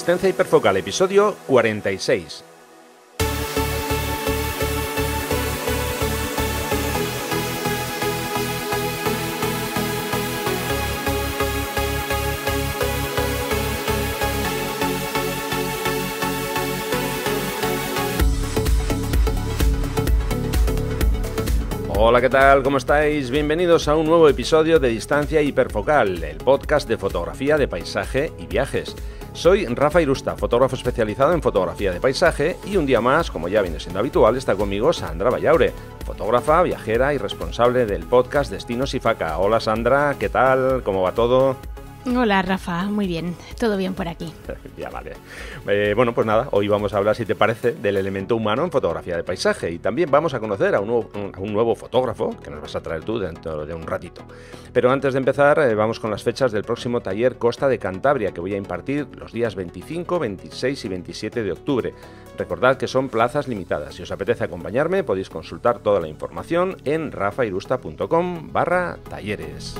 Distancia Hiperfocal, episodio 46. Hola, ¿qué tal? ¿Cómo estáis? Bienvenidos a un nuevo episodio de Distancia Hiperfocal, el podcast de fotografía de paisaje y viajes. Soy Rafa Irusta, fotógrafo especializado en fotografía de paisaje y un día más, como ya viene siendo habitual, está conmigo Sandra Vallaure, fotógrafa, viajera y responsable del podcast Destinos y Faca. Hola Sandra, ¿qué tal? ¿Cómo va todo? Hola Rafa, muy bien, todo bien por aquí. ya vale. Eh, bueno, pues nada, hoy vamos a hablar, si te parece, del elemento humano en fotografía de paisaje y también vamos a conocer a un nuevo, fotógrafo que nos vas a traer tú dentro de un ratito. Pero antes de empezar, eh, vamos con las fechas del próximo taller Costa de Cantabria que voy a impartir los días 25, 26 y 27 de octubre. Recordad que son plazas limitadas. Si os apetece acompañarme, podéis consultar toda la información en rafairusta.com barra talleres.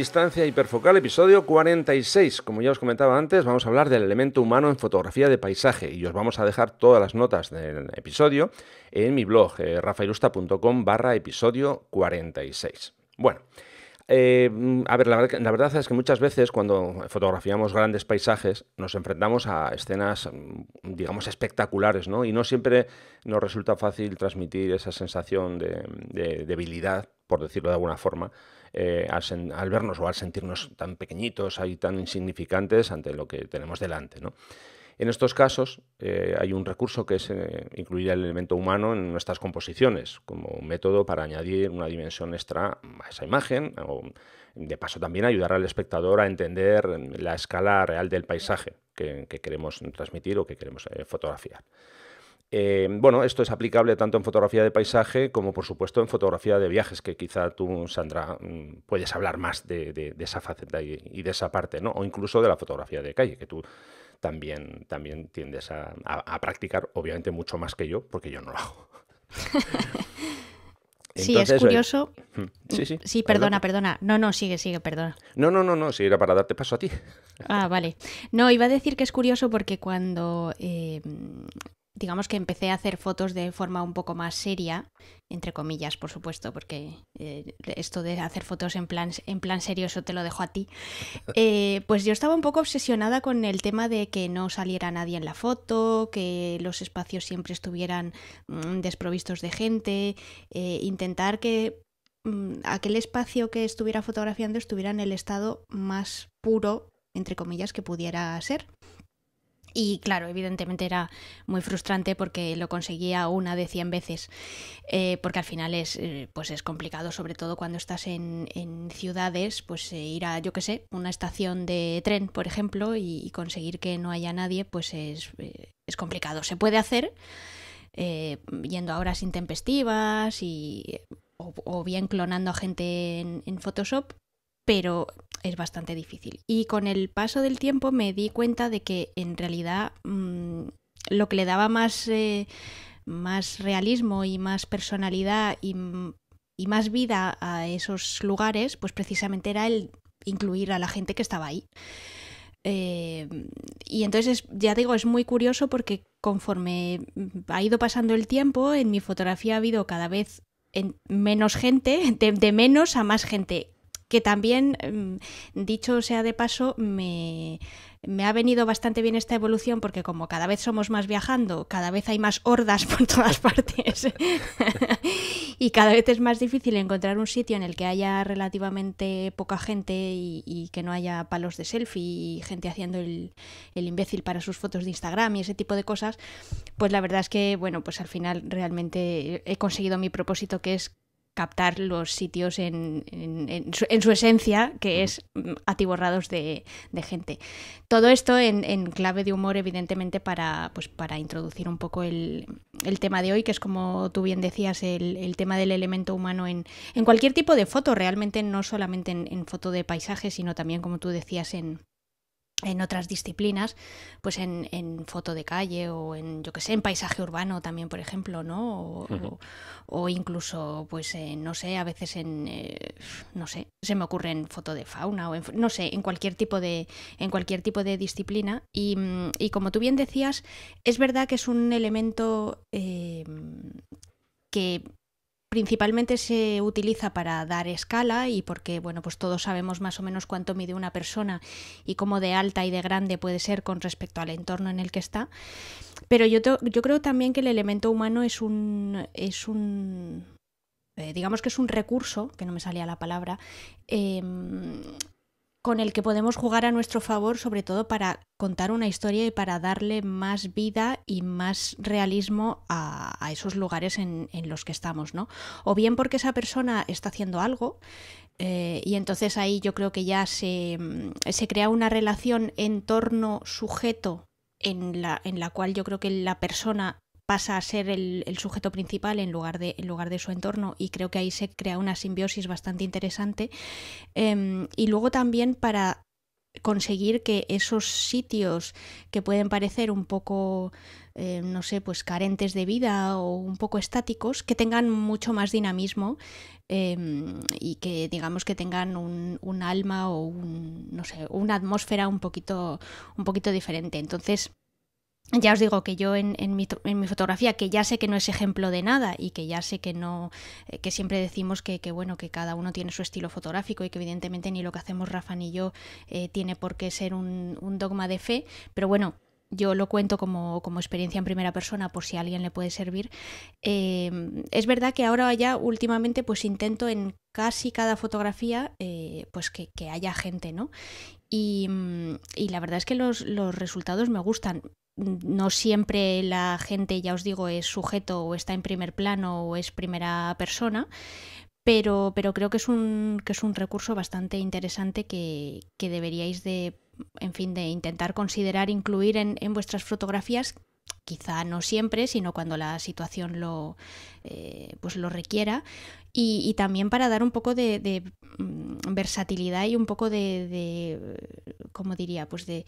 Distancia Hiperfocal, episodio 46. Como ya os comentaba antes, vamos a hablar del elemento humano en fotografía de paisaje y os vamos a dejar todas las notas del episodio en mi blog, eh, rafaelusta.com barra episodio 46. Bueno. Eh, a ver, la, verdad es que muchas veces cuando fotografiamos grandes paisajes nos enfrentamos a escenas, mm, digamos, espectaculares, ¿no? Y no siempre nos resulta fácil transmitir esa sensación de, de debilidad, por decirlo de alguna forma, eh, al, vernos o al sentirnos tan pequeñitos y tan insignificantes ante lo que tenemos delante. ¿no? En estos casos eh, hay un recurso que es eh, incluir el elemento humano en nuestras composiciones, como un método para añadir una dimensión extra a esa imagen, o de paso también ayudar al espectador a entender la escala real del paisaje que, queremos transmitir o que queremos fotografiar. Eh, bueno, esto es aplicable tanto en fotografía de paisaje como, por supuesto, en fotografía de viajes, que quizá tú, Sandra, mm, puedes hablar más de, esa faceta y, de esa parte, ¿no? O incluso de la fotografía de calle, que tú también, también tiendes a, practicar, obviamente, mucho más que yo, porque yo no lo hago. sí, es eh, curioso. sí, sí. Sí, perdona, perdona. No, no, sigue, sigue, perdona. No, no, no, no, sí, era para darte paso a ti. Ah, vale. No, iba a decir que es curioso porque cuando eh, digamos que empecé a hacer fotos de forma un poco más seria, entre comillas, por supuesto, porque eh, esto de hacer fotos en plan, en plan serio, eso te lo dejo a ti. Eh, pues yo estaba un poco obsesionada con el tema de que no saliera nadie en la foto, que los espacios siempre estuvieran mm, desprovistos de gente, eh, intentar que mm, aquel espacio que estuviera fotografiando estuviera en el estado más puro, entre comillas, que pudiera ser. Y claro, evidentemente era muy frustrante porque lo conseguía una de cien veces, eh, porque al final es, eh, pues es complicado, sobre todo cuando estás en, ciudades, pues eh, ir a, yo qué sé, una estación de tren, por ejemplo, y, conseguir que no haya nadie, pues es, es complicado. Se puede hacer yendo a horas intempestivas y, o, bien clonando a gente en, en Photoshop, pero es bastante difícil. Y con el paso del tiempo me di cuenta de que en realidad mm, lo que le daba más, eh, más realismo y más personalidad y, más vida a esos lugares, pues precisamente era el incluir a la gente que estaba ahí. Eh, y entonces, ya digo, es muy curioso porque conforme ha ido pasando el tiempo, en mi fotografía ha habido cada vez menos gente, de, de menos a más gente que también, mm, dicho sea de paso, me, ha venido bastante bien esta evolución porque como cada vez somos más viajando, cada vez hay más hordas por todas partes y cada vez es más difícil encontrar un sitio en el que haya relativamente poca gente y, que no haya palos de selfie y gente haciendo el, el, imbécil para sus fotos de Instagram y ese tipo de cosas, pues la verdad es que, bueno, pues al final realmente he conseguido mi propósito que es captar los sitios en, su, esencia, que es mm, atiborrados de, gente. Todo esto en, clave de humor, evidentemente, para, pues, para introducir un poco el, tema de hoy, que es como tú bien decías, el tema del elemento humano en, cualquier tipo de foto, realmente no solamente en, foto de paisaje, sino también, como tú decías, en, en otras disciplinas, pues en, en, foto de calle o en, yo que sé, en paisaje urbano también, por ejemplo, ¿no? O, incluso, pues, eh, no sé, a veces en, eh, no sé, se me ocurre en foto de fauna o en, no sé, en cualquier tipo de, en cualquier tipo de disciplina. Y, mm, como tú bien decías, es verdad que es un elemento eh, que Principalmente se utiliza para dar escala y porque, bueno, pues todos sabemos más o menos cuánto mide una persona y cómo de alta y de grande puede ser con respecto al entorno en el que está. Pero yo, yo creo también que el elemento humano es un, es un eh, digamos que es un recurso, que no me salía la palabra, em, con el que podemos jugar a nuestro favor, sobre todo para contar una historia y para darle más vida y más realismo a, esos lugares en, los que estamos, ¿no? O bien porque esa persona está haciendo algo eh, y entonces ahí yo creo que ya se, mm, se crea una relación entorno-sujeto en la, en la cual yo creo que la persona pasa a ser el, sujeto principal en lugar, de, lugar, de, su entorno y creo que ahí se crea una simbiosis bastante interesante. Em, y luego también para conseguir que esos sitios que pueden parecer un poco, eh, no sé, pues carentes de vida o un poco estáticos, que tengan mucho más dinamismo em, y que digamos que tengan un, alma o un, no sé, una atmósfera un poquito, un poquito diferente. Entonces, ya os digo que yo en, mi, fotografía, que ya sé que no es ejemplo de nada y que ya sé que no, eh, que siempre decimos que, bueno, que cada uno tiene su estilo fotográfico y que evidentemente ni lo que hacemos Rafa ni yo eh, tiene por qué ser un, dogma de fe, pero bueno, yo lo cuento como, como, experiencia en primera persona por si a alguien le puede servir. Em, es verdad que ahora ya últimamente pues intento en casi cada fotografía eh, pues que, haya gente, ¿no? Mm, y, la verdad es que los, los resultados me gustan no siempre la gente, ya os digo, es sujeto o está en primer plano o es primera persona, pero, creo que es, un, que es un recurso bastante interesante que, que deberíais de, en fin, de intentar considerar incluir en, en vuestras fotografías quizá no siempre, sino cuando la situación lo, eh, pues lo requiera, y, también para dar un poco de, mm, versatilidad y un poco de, diría? Pues de,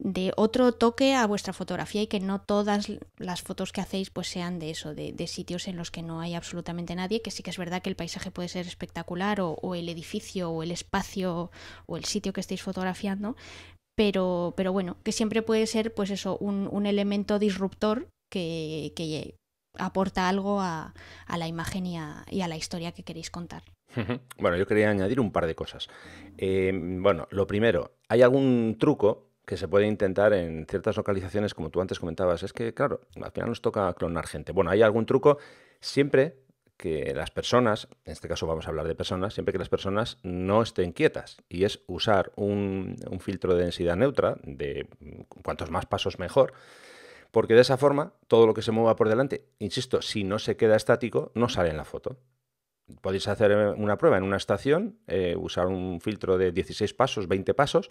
de, otro toque a vuestra fotografía y que no todas las fotos que hacéis pues sean de eso, de, sitios en los que no hay absolutamente nadie, que sí que es verdad que el paisaje puede ser espectacular o, o el edificio o el espacio o el sitio que estéis fotografiando, pero, bueno, que siempre puede ser pues eso, un, elemento disruptor que, que, aporta algo a, la imagen y a, la historia que queréis contar. Bueno, yo quería añadir un par de cosas. Eh, bueno, lo primero, ¿hay algún truco que se puede intentar en ciertas localizaciones, como tú antes comentabas? Es que, claro, al final nos toca clonar gente. Bueno, ¿hay algún truco? Siempre que las personas, en este caso vamos a hablar de personas, siempre que las personas no estén quietas. Y es usar un, filtro de densidad neutra, de mm, cuantos más pasos mejor, porque de esa forma todo lo que se mueva por delante, insisto, si no se queda estático, no sale en la foto. Podéis hacer eh, una prueba en una estación, eh, usar un filtro de 16 pasos, 20 pasos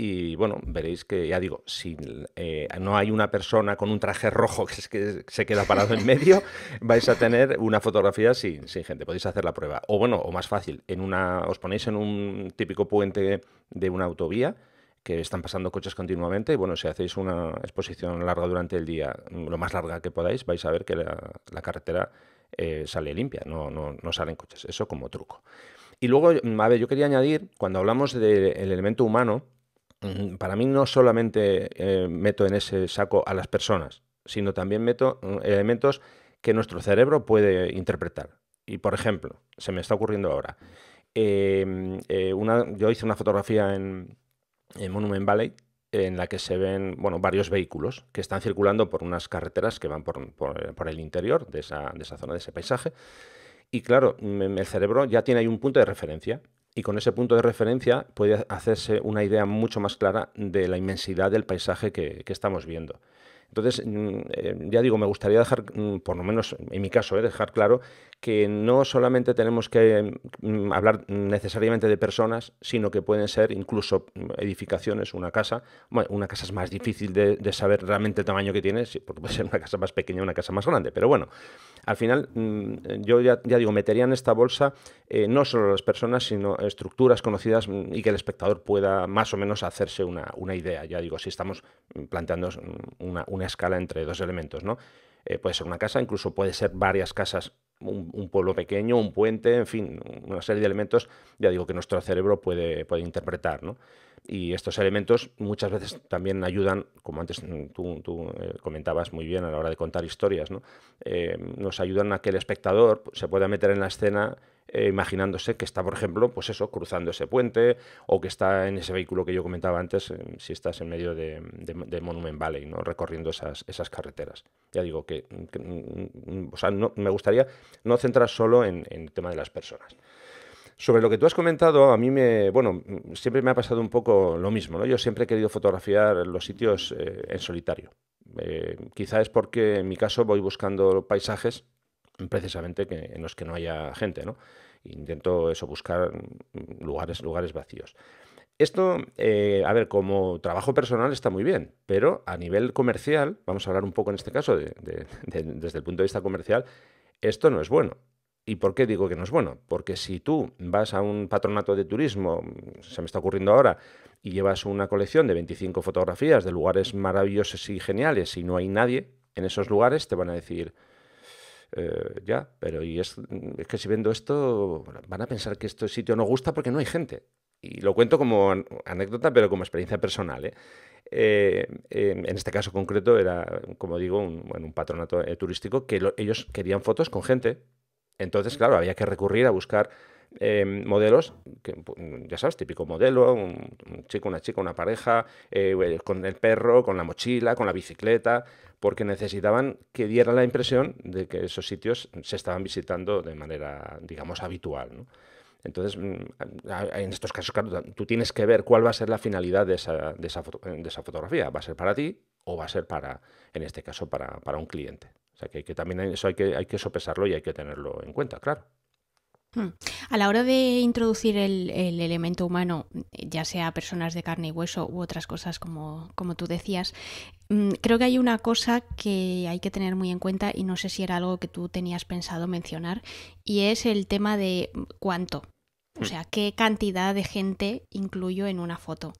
y bueno, veréis que, ya digo, si eh, no hay una persona con un traje rojo que, que se queda parado en medio, vais a tener una fotografía sin, gente. Podéis hacer la prueba. O bueno, o más fácil, en una, os ponéis en un típico puente de una autovía que están pasando coches continuamente. Y bueno, si hacéis una exposición larga durante el día, lo más larga que podáis, vais a ver que la, carretera eh, sale limpia, no, no, salen coches. Eso como truco. Y luego, a ver, yo quería añadir, cuando hablamos del elemento humano, para mí no solamente eh, meto en ese saco a las personas, sino también meto mm, elementos que nuestro cerebro puede interpretar. Y por ejemplo, se me está ocurriendo ahora, em, eh, yo hice una fotografía en, Monument Valley en la que se ven varios vehículos que están circulando por unas carreteras que van por, el interior de esa, de esa zona, de ese paisaje. Y claro, el cerebro ya tiene ahí un punto de referencia y con ese punto de referencia puede hacerse una idea mucho más clara de la inmensidad del paisaje que, estamos viendo. Entonces, mm, eh, ya digo, me gustaría dejar, mm, por lo menos en mi caso, eh, dejar claro que no solamente tenemos que mm, hablar necesariamente de personas, sino que pueden ser incluso mm, edificaciones, una casa. Bueno, una casa es más difícil de, saber realmente el tamaño que tiene, porque puede ser una casa más pequeña, una casa más grande. Pero bueno, al final mm, yo ya, digo, metería en esta bolsa eh, no solo las personas, sino estructuras conocidas y que el espectador pueda más o menos hacerse una, idea. Ya digo, si estamos planteando una, escala entre dos elementos, ¿no? Eh, puede ser una casa, incluso puede ser varias casas un, pueblo pequeño, un puente, en fin, una serie de elementos, ya digo, que nuestro cerebro puede, puede interpretar. Y estos elementos muchas veces también ayudan, como antes tú, eh, comentabas muy bien a la hora de contar historias, ¿no? Eh, nos ayudan a que el espectador se pueda meter en la escena eh, imaginándose que está, por ejemplo, pues eso, cruzando ese puente o que está en ese vehículo que yo comentaba antes, eh, si estás en medio de, de, Monument Valley, ¿no? recorriendo esas, esas carreteras. Ya digo que, mm, me gustaría no centrar solo en, el tema de las personas. Sobre lo que tú has comentado, a mí me, bueno, mm, siempre me ha pasado un poco lo mismo, Yo siempre he querido fotografiar los sitios eh, en solitario. Eh, quizá es porque en mi caso voy buscando paisajes precisamente que, en los que no haya gente, ¿no? Intento eso, buscar lugares, lugares vacíos. Esto, eh, a ver, como trabajo personal está muy bien, pero a nivel comercial, vamos a hablar un poco en este caso de, desde el punto de vista comercial, esto no es bueno. ¿Y por qué digo que no es bueno? Porque si tú vas a un patronato de turismo, se me está ocurriendo ahora, y llevas una colección de 25 fotografías de lugares maravillosos y geniales y no hay nadie en esos lugares, te van a decir, eh, ya, pero y es, es, que si vendo esto, van a pensar que este sitio no gusta porque no hay gente. Y lo cuento como anécdota, pero como experiencia personal. ¿eh? Eh, em, en este caso concreto era, como digo, un, un patronato turístico que ellos querían fotos con gente. Entonces, claro, había que recurrir a buscar Em, modelos, que, ya sabes, típico modelo, un, chico, una chica, una pareja, eh, con el perro, con la mochila, con la bicicleta, porque necesitaban que dieran la impresión de que esos sitios se estaban visitando de manera, digamos, habitual. Entonces, mm, en estos casos, claro, tú tienes que ver cuál va a ser la finalidad eh, de esa, fotografía. ¿Va a ser para ti o va a ser para, en este caso, para, para un cliente? O sea, que, que también eso hay que, hay que sopesarlo y hay que tenerlo en cuenta, claro. Hmm. A la hora de introducir el, elemento humano, ya sea personas de carne y hueso u otras cosas como, como tú decías, mm, creo que hay una cosa que hay que tener muy en cuenta y no sé si era algo que tú tenías pensado mencionar y es el tema de cuánto, o hmm. sea, qué cantidad de gente incluyo en una foto.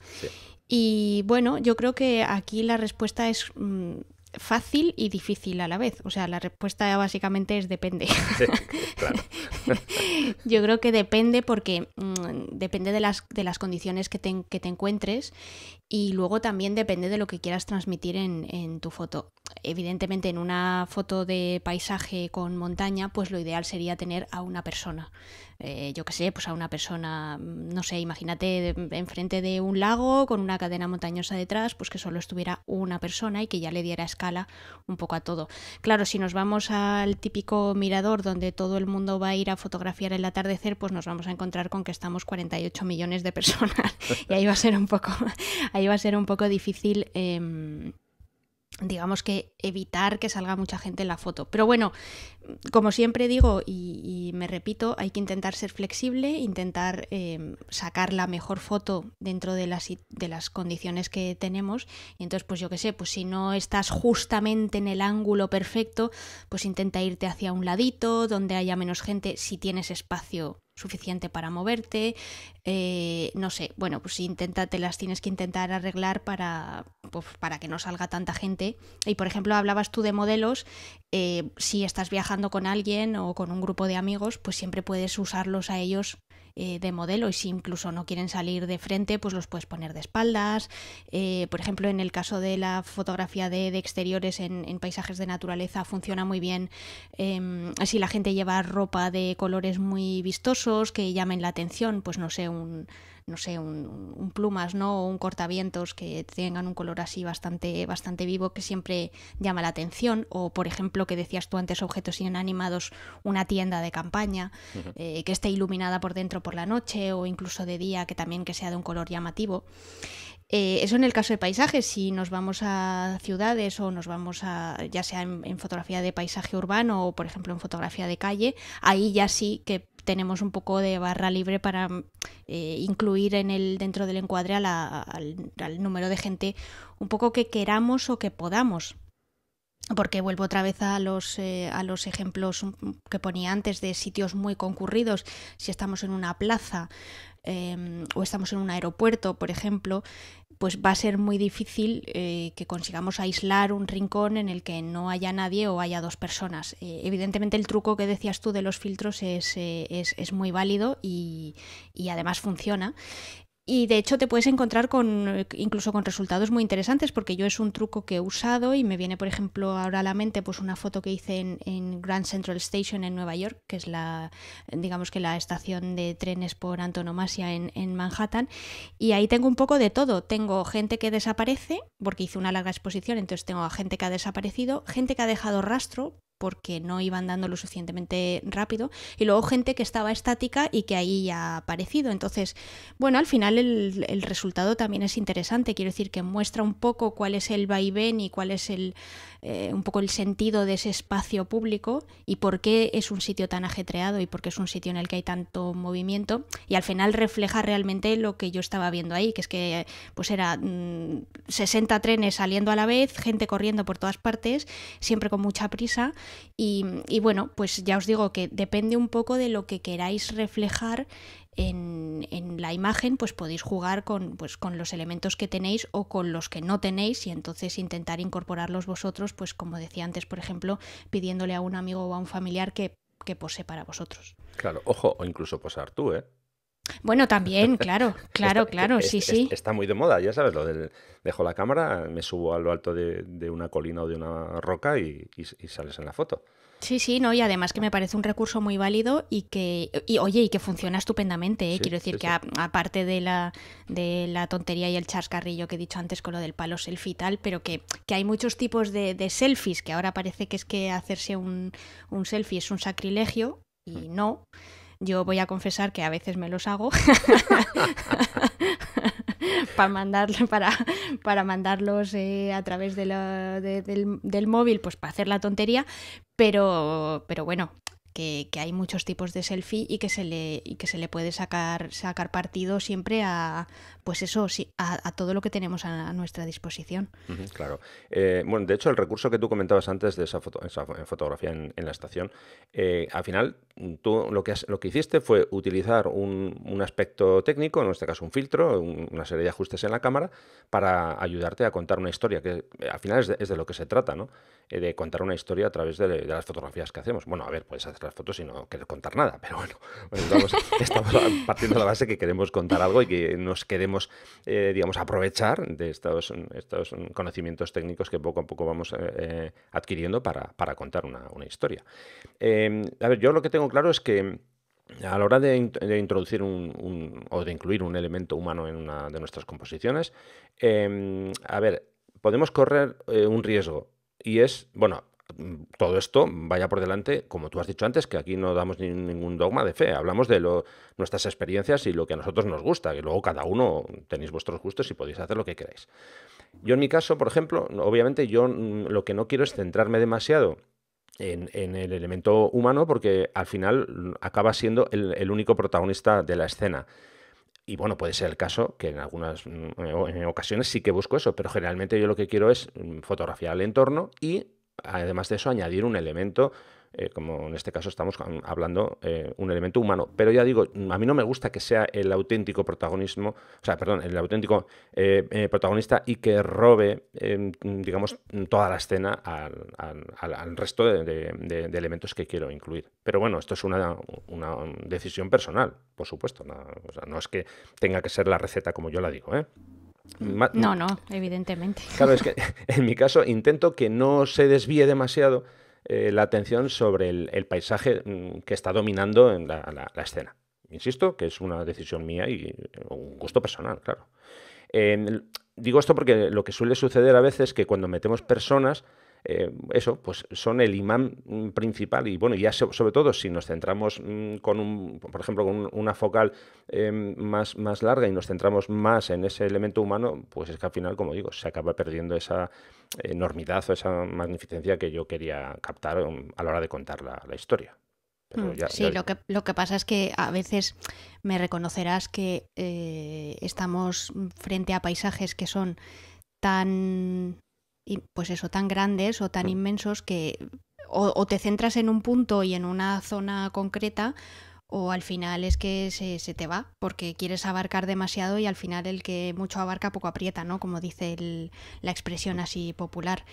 Y bueno, yo creo que aquí la respuesta es mm, fácil y difícil a la vez. O sea, la respuesta básicamente es depende. Yo creo que depende porque mm, depende de las, de las condiciones que te, que te encuentres y luego también depende de lo que quieras transmitir en, en tu foto evidentemente en una foto de paisaje con montaña, pues lo ideal sería tener a una persona. Eh, yo qué sé, pues a una persona, mm, no sé, imagínate enfrente de un lago con una cadena montañosa detrás, pues que solo estuviera una persona y que ya le diera escala un poco a todo. Claro, si nos vamos al típico mirador donde todo el mundo va a ir a fotografiar el atardecer, pues nos vamos a encontrar con que estamos 48 millones de personas y ahí va a ser un poco, ahí va a ser un poco difícil. Em, digamos que evitar que salga mucha gente en la foto. Pero bueno, como siempre digo y, me repito, hay que intentar ser flexible, intentar em, sacar la mejor foto dentro de las, de las condiciones que tenemos. Y entonces, pues yo qué sé, pues si no estás justamente en el ángulo perfecto, pues intenta irte hacia un ladito, donde haya menos gente, si tienes espacio suficiente para moverte, eh, no sé, bueno, pues intenta, las tienes que intentar arreglar para, pues, para que no salga tanta gente. Y por ejemplo, hablabas tú de modelos, eh, si estás viajando con alguien o con un grupo de amigos, pues siempre puedes usarlos a ellos eh, de modelo y si incluso no quieren salir de frente, pues los puedes poner de espaldas. Eh, por ejemplo, en el caso de la fotografía de, exteriores en, paisajes de naturaleza funciona muy bien em, si la gente lleva ropa de colores muy vistosos que llamen la atención, pues no sé, un no sé, un, plumas, ¿no? O un cortavientos que tengan un color así bastante, bastante vivo que siempre llama la atención. O, por ejemplo, que decías tú antes, objetos inanimados, una tienda de campaña eh, que esté iluminada por dentro por la noche o incluso de día, que también que sea de un color llamativo. Eh, eso en el caso de paisajes, si nos vamos a ciudades o nos vamos a, ya sea en, fotografía de paisaje urbano o por ejemplo en fotografía de calle, ahí ya sí que tenemos un poco de barra libre para eh, incluir en el, dentro del encuadre al, al número de gente un poco que queramos o que podamos porque vuelvo otra vez a los, eh, a los ejemplos mm, mm, que ponía antes de sitios muy concurridos, si estamos en una plaza em, o estamos en un aeropuerto, por ejemplo, pues va a ser muy difícil eh, que consigamos aislar un rincón en el que no haya nadie o haya dos personas. Eh, evidentemente el truco que decías tú de los filtros es, muy válido y, y, además funciona. Y de hecho te puedes encontrar con eh, incluso con resultados muy interesantes porque yo es un truco que he usado y me viene por ejemplo ahora a la mente pues una foto que hice en, Grand Central Station en Nueva York, que es la digamos que la estación de trenes por antonomasia en, en Manhattan y ahí tengo un poco de todo, tengo gente que desaparece porque hice una larga exposición, entonces tengo a gente que ha desaparecido, gente que ha dejado rastro porque no iban dando lo suficientemente rápido, y luego gente que estaba estática y que ahí ya ha aparecido. Entonces, bueno, al final el, el resultado también es interesante, quiero decir que muestra un poco cuál es el vaivén y cuál es el, eh, un poco el sentido de ese espacio público y por qué es un sitio tan ajetreado y por qué es un sitio en el que hay tanto movimiento y al final refleja realmente lo que yo estaba viendo ahí, que es que pues era 60 mm, trenes saliendo a la vez, gente corriendo por todas partes, siempre con mucha prisa y bueno, pues ya os digo que depende un poco de lo que queráis reflejar en, la imagen, pues podéis jugar con, pues, con los elementos que tenéis o con los que no tenéis y entonces intentar incorporarlos vosotros, pues como decía antes, por ejemplo, pidiéndole a un amigo o a un familiar que, posee para vosotros. Claro, ojo, o incluso posar tú, ¿eh? Bueno, también, claro, claro, claro, sí, sí. Está muy de moda, ya sabes, lo del dejo la cámara, me subo a lo alto de, una colina o de una roca y, sales en la foto. Sí, sí, no, y además que me parece un recurso muy válido y que, y, oye, y que funciona estupendamente. ¿eh? Quiero decir que aparte de la, de la tontería y el chascarrillo que he dicho antes con lo del palo selfie y tal, pero que, que hay muchos tipos de, de, selfies, que ahora parece que es que hacerse un, un selfie es un sacrilegio y no. Yo voy a confesar que a veces me los hago. para mandarle para, para mandarlos eh, a través de del, móvil, pues para hacer la tontería, pero, pero bueno. Que, hay muchos tipos de selfie y que se le, que se le puede sacar, sacar partido siempre a, pues eso sí, a, todo lo que tenemos a, nuestra disposición. claro. Eh, bueno, de hecho, el recurso que tú comentabas antes de esa, foto, fotografía en, la estación, eh, al final tú lo que, lo que hiciste fue utilizar un, aspecto técnico, en este caso un filtro, una serie de ajustes en la cámara, para ayudarte a contar una historia, que eh, al final es de, lo que se trata, ¿no? de contar una historia a través de, las fotografías que hacemos. Bueno, a ver, puedes hacer las fotos y no querer contar nada, pero bueno, pues estamos, partiendo la base que queremos contar algo y que nos queremos eh, digamos, aprovechar de estos, estos conocimientos técnicos que poco a poco vamos eh, eh, adquiriendo para, contar una, historia. Em, a ver, yo lo que tengo claro es que a la hora de, introducir un, o de incluir un elemento humano en una de nuestras composiciones, em, a ver, podemos correr un riesgo y es, bueno, todo esto vaya por delante, como tú has dicho antes, que aquí no damos ningún dogma de fe, hablamos de nuestras experiencias y lo que a nosotros nos gusta, que luego cada uno tenéis vuestros gustos y podéis hacer lo que queráis. Yo en mi caso, por ejemplo, obviamente yo mm, lo que no quiero es centrarme demasiado en, el elemento humano porque al final acaba siendo el, único protagonista de la escena. Y bueno, puede ser el caso que en algunas mm, ocasiones sí que busco eso, pero generalmente yo lo que quiero es mm, fotografiar el entorno y además de eso, añadir un elemento eh, como en este caso estamos hablando, eh, un elemento humano. Pero ya digo, a mí no me gusta que sea el auténtico protagonismo, o sea, perdón, el auténtico eh, protagonista y que robe, digamos, toda la escena al, resto de, elementos que quiero incluir. Pero bueno, esto es una, una decisión personal, por supuesto. No, no es que tenga que ser la receta como yo la digo, ¿eh? no, no, evidentemente. Claro, es que en mi caso intento que no se desvíe demasiado eh, la atención sobre el, paisaje mm, que está dominando en la, escena. Insisto, que es una decisión mía y eh, un gusto personal, claro. digo esto porque lo que suele suceder a veces es que cuando metemos personas eh, eso, pues son el imán mm, principal y bueno, ya sobre todo si nos centramos mm, con un, por ejemplo, con una focal em, más, más larga y nos centramos más en ese elemento humano, pues es que al final, como digo, se acaba perdiendo esa enormidad o esa magnificencia que yo quería captar um, a la hora de contar la, historia. Mm, sí, Lo, que, lo que pasa es que a veces me reconocerás que eh, estamos frente a paisajes que son tan pues eso, tan grandes o tan mm. inmensos que o, te centras en un punto y en una zona concreta o al final es que se, te va porque quieres abarcar demasiado y al final el que mucho abarca poco aprieta, ¿no? Como dice la expresión así popular.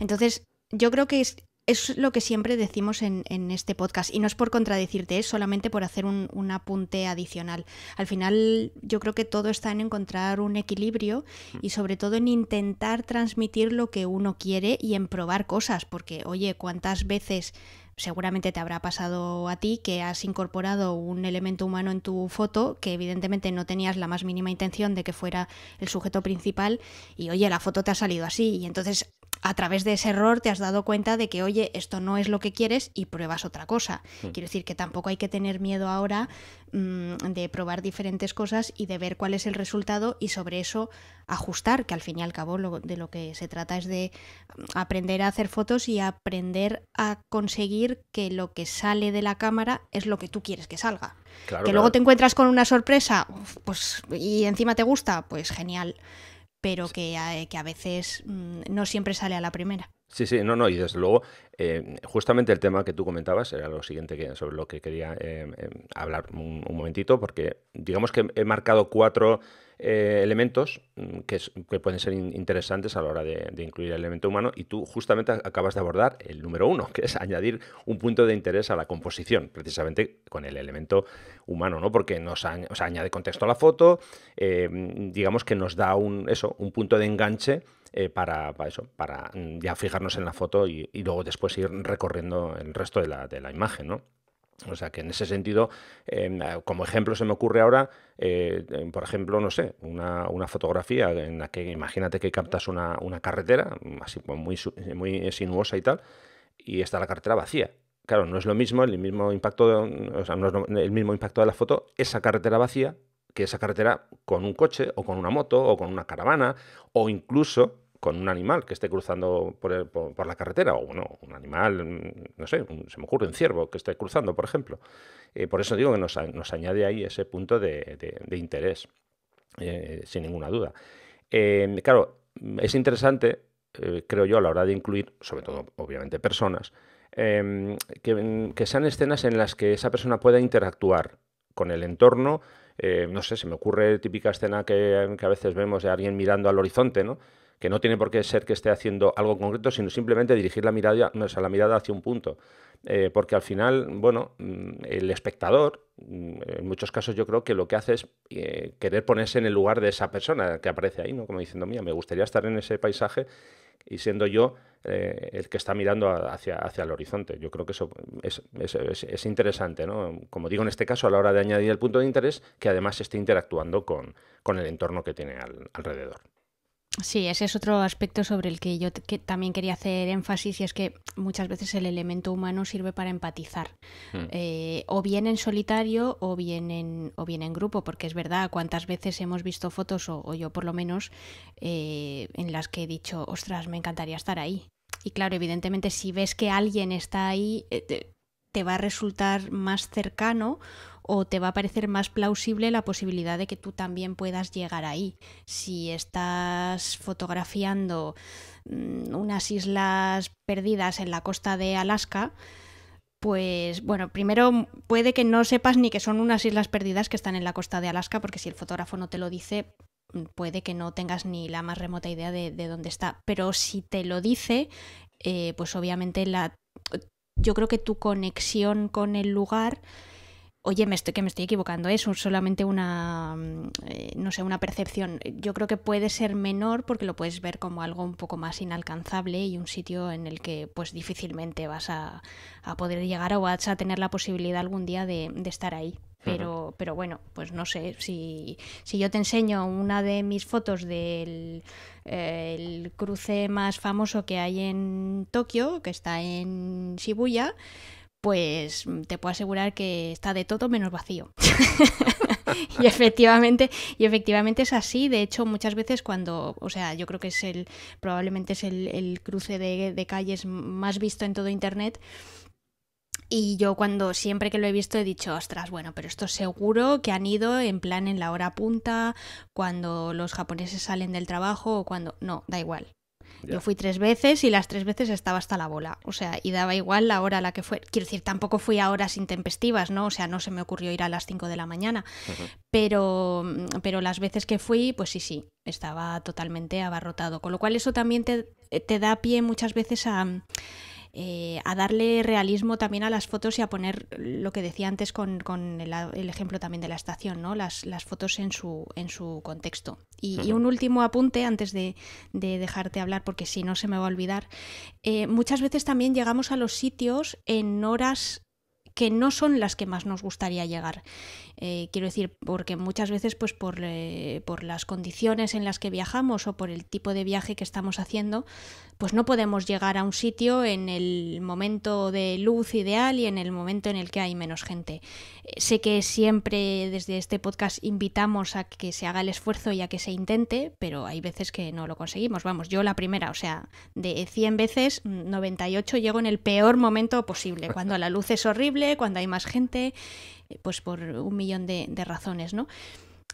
Entonces, yo creo que es, es lo que siempre decimos en, este podcast y no es por contradecirte, es solamente por hacer un, un, apunte adicional. Al final yo creo que todo está en encontrar un equilibrio y mm. sobre todo en intentar transmitir lo que uno quiere y en probar cosas, porque oye, ¿cuántas veces seguramente te habrá pasado a ti que has incorporado un elemento humano en tu foto que evidentemente no tenías la más mínima intención de que fuera el sujeto principal y oye, la foto te ha salido así y entonces a través de ese error te has dado cuenta de que, oye, esto no es lo que quieres y pruebas otra cosa. Hmm. Quiero decir que tampoco hay que tener miedo ahora mm, de probar diferentes cosas y de ver cuál es el resultado y sobre eso ajustar, que al fin y al cabo de lo que se trata es de mm, aprender a hacer fotos y aprender a conseguir que lo que sale de la cámara es lo que tú quieres que salga. que luego te encuentras con una sorpresa pues, y encima te gusta, pues genial pero que a, eh, que a veces mm, no siempre sale a la primera. Sí, sí, no, no, y desde luego, eh, justamente el tema que tú comentabas era lo siguiente sobre lo que quería eh, em, hablar un momentito, porque digamos que he marcado cuatro eh, elementos mm, que, pueden ser interesantes a la hora de, incluir el elemento humano y tú justamente acabas de abordar el número uno, que es añadir un punto de interés a la composición, precisamente con el elemento humano, ¿no? Porque nos añade contexto a la foto, eh, digamos que nos da un, eso, un punto de enganche eh, para, eso, para mm, ya fijarnos en la foto y, luego después ir recorriendo el resto de la, de la imagen, ¿no? O sea que en ese sentido, em, como ejemplo se me ocurre ahora, eh, em, por ejemplo, no sé, una, fotografía en la que imagínate que captas una, carretera, mm, así muy, eh, muy sinuosa y tal, y está la carretera vacía. Claro, no es lo mismo, el mismo impacto, o sea, no es el mismo impacto de la foto, esa carretera vacía que esa carretera con un coche o con una moto o con una caravana o incluso con un animal que esté cruzando por, la carretera, o bueno, un animal, mm, no sé, se me ocurre un ciervo que esté cruzando, por ejemplo. Eh, por eso digo que nos, añade ahí ese punto de, interés, eh, sin ninguna duda. Em, claro, es interesante, eh, creo yo, a la hora de incluir, sobre todo, obviamente, personas, em, que, sean escenas en las que esa persona pueda interactuar con el entorno, no sé, se me ocurre típica escena que, que, a veces vemos de alguien mirando al horizonte, ¿no? que no tiene por qué ser que esté haciendo algo concreto, sino simplemente dirigir la mirada, la mirada hacia un punto. Eh, porque al final, bueno, mm, el espectador, mm, en muchos casos yo creo que lo que hace es eh, querer ponerse en el lugar de esa persona que aparece ahí, ¿no? Como diciendo, mía, me gustaría estar en ese paisaje y siendo yo eh, el que está mirando hacia, hacia el horizonte. Yo creo que eso es, interesante, ¿no? Como digo, en este caso, a la hora de añadir el punto de interés, que además esté interactuando con, con el entorno que tiene alrededor. Sí, ese es otro aspecto sobre el que yo también quería hacer énfasis y es que muchas veces el elemento humano sirve para empatizar, hmm. eh, o bien en solitario o bien en, o grupo, porque es verdad cuántas veces hemos visto fotos, o, yo por lo menos, eh, en las que he dicho, ostras, me encantaría estar ahí. Y claro, evidentemente si ves que alguien está ahí, eh, te va a resultar más cercano o te va a parecer más plausible la posibilidad de que tú también puedas llegar ahí. Si estás fotografiando mm, unas islas perdidas en la costa de Alaska, pues bueno, primero puede que no sepas ni que son unas islas perdidas que están en la costa de Alaska, porque si el fotógrafo no te lo dice, mm, puede que no tengas ni la más remota idea de, dónde está. Pero si te lo dice, eh, pues obviamente la, yo creo que tu conexión con el lugar oye, me que me estoy equivocando, es solamente una, mm, eh, no sé, una percepción. Yo creo que puede ser menor porque lo puedes ver como algo un poco más inalcanzable y un sitio en el que pues difícilmente vas a, poder llegar o vas a tener la posibilidad algún día de, estar ahí. Pero, pero bueno, pues no sé, si, yo te enseño una de mis fotos del eh, el cruce más famoso que hay en Tokio, que está en Shibuya, pues mm, te puedo asegurar que está de todo menos vacío. y efectivamente, y efectivamente es así. De hecho, muchas veces cuando, o sea, yo creo que es el, probablemente es el, el cruce de, de calles más visto en todo internet. Y yo cuando siempre que lo he visto he dicho, ostras, bueno, pero esto seguro que han ido en plan en la hora punta, cuando los japoneses salen del trabajo o cuando... No, da igual. Yo fui tres veces y las tres veces estaba hasta la bola. O sea, y daba igual la hora a la que fue. Quiero decir, tampoco fui a horas intempestivas, ¿no? O sea, no se me ocurrió ir a las cinco de la mañana. pero, pero las veces que fui, pues sí, sí, estaba totalmente abarrotado. Con lo cual eso también te, te da pie muchas veces a eh, a darle realismo también a las fotos y a poner lo que decía antes con, el, ejemplo también de la estación, ¿no? Las, las fotos en su, en su contexto. Y, un último apunte antes de, dejarte hablar, porque si no se me va a olvidar. Eh, muchas veces también llegamos a los sitios en horas que no son las que más nos gustaría llegar. Eh, quiero decir, porque muchas veces pues por, eh, por, las condiciones en las que viajamos o por el tipo de viaje que estamos haciendo, pues no podemos llegar a un sitio en el momento de luz ideal y en el momento en el que hay menos gente. Eh, sé que siempre desde este podcast invitamos a que se haga el esfuerzo y a que se intente, pero hay veces que no lo conseguimos. Vamos, yo la primera, o sea, de 100 veces, 98 llego en el peor momento posible, cuando la luz es horrible, cuando hay más gente. Eh, pues por un millón de, razones, ¿no?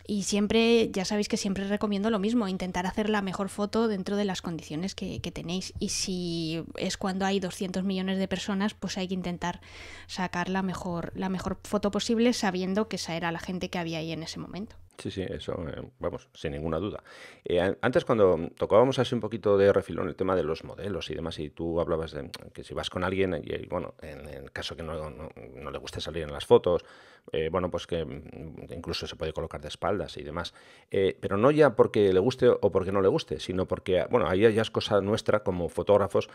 y siempre, ya sabéis que siempre recomiendo lo mismo, intentar hacer la mejor foto dentro de las condiciones que, tenéis. Y si es cuando hay 200 millones de personas, pues hay que intentar sacar la mejor, la mejor foto posible sabiendo que esa era la gente que había ahí en ese momento. Sí, sí, eso, eh, vamos, sin ninguna duda. Eh, antes cuando tocábamos así un poquito de refilón el tema de los modelos y demás, y tú hablabas de que si vas con alguien, y, bueno, en el caso que no, le guste salir en las fotos, eh, bueno, pues que mm, incluso se puede colocar de espaldas y demás, pero no ya porque le guste o porque no le guste, sino porque, bueno, ahí ya es cosa nuestra como fotógrafos,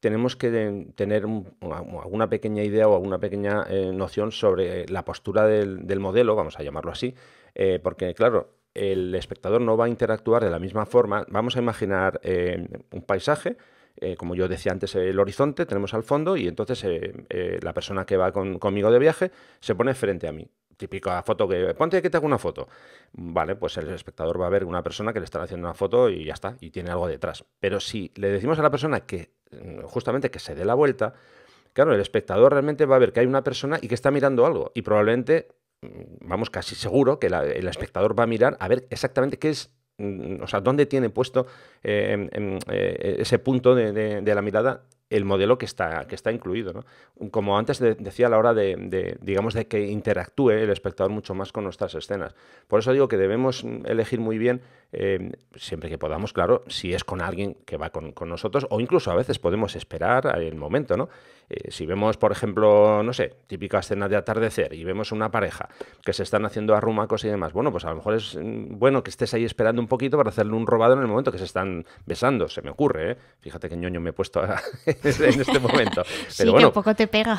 tenemos que tener alguna pequeña idea o alguna pequeña noción sobre la postura del modelo, vamos a llamarlo así, eh, porque claro, el espectador no va a interactuar de la misma forma. Vamos a imaginar eh, un paisaje. Eh, como yo decía antes, el horizonte tenemos al fondo y entonces la persona que va conmigo de viaje se pone frente a mí típica foto que ponte que te hago una foto. Vale, pues el espectador va a ver una persona que le están haciendo una foto y ya está, y tiene algo detrás. Pero si le decimos a la persona que mm, justamente que se dé la vuelta, claro, el espectador realmente va a ver que hay una persona y que está mirando algo y probablemente Mm, vamos, casi seguro que el espectador va a mirar a ver exactamente qué es mm, o sea, dónde tiene puesto eh, eh, ese punto de, la mirada el modelo que está, que está incluido. ¿no? Como antes decía a la hora de, digamos, de que interactúe el espectador mucho más con nuestras escenas. Por eso digo que debemos elegir muy bien, em, siempre que podamos, claro, si es con alguien que va con, nosotros, o incluso a veces podemos esperar el momento, ¿no? Eh, si vemos, por ejemplo, no sé, típica escena de atardecer y vemos una pareja que se están haciendo arrumacos y demás, bueno, pues a lo mejor es mm, bueno que estés ahí esperando un poquito para hacerle un robado en el momento que se están besando, se me ocurre, ¿eh? Fíjate que ñoño me he puesto a... en este momento. Pero sí, bueno. que poco te pega.